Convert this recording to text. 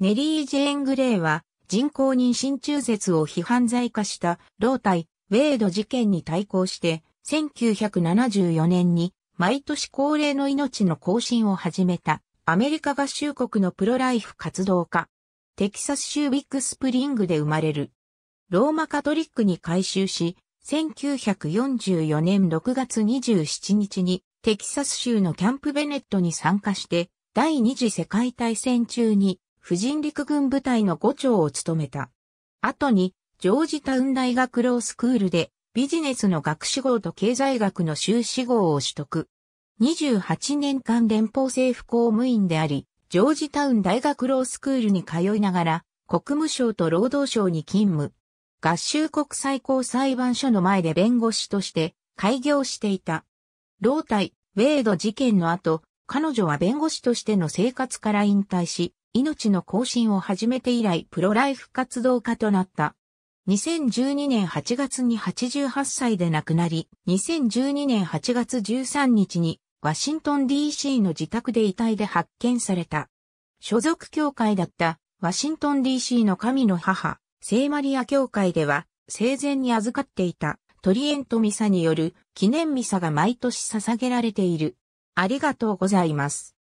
ネリー・ジェーン・グレイは人工妊娠中絶を批判罪化した老体ウェイド事件に対抗して1974年に毎年恒例の命の更新を始めたアメリカ合衆国のプロライフ活動家テキサス州ビッグスプリングで生まれるローマカトリックに改修し1944年6月27日にテキサス州のキャンプベネットに参加して第二次世界大戦中に婦人陸軍部隊の五長を務めた。後に、ジョージタウン大学ロースクールで、ビジネスの学士号と経済学の修士号を取得。28年間連邦政府公務員であり、ジョージタウン大学ロースクールに通いながら、国務省と労働省に勤務。合衆国最高裁判所の前で弁護士として開業していた。老体、ウェード事件の後、彼女は弁護士としての生活から引退し、命の更新を始めて以来プロライフ活動家となった。2012年8月に88歳で亡くなり、2012年8月13日にワシントン DC の自宅で遺体で発見された。所属教会だったワシントン DC の神の母、聖マリア教会では生前に預かっていたトリエントミサによる記念ミサが毎年捧げられている。ありがとうございます。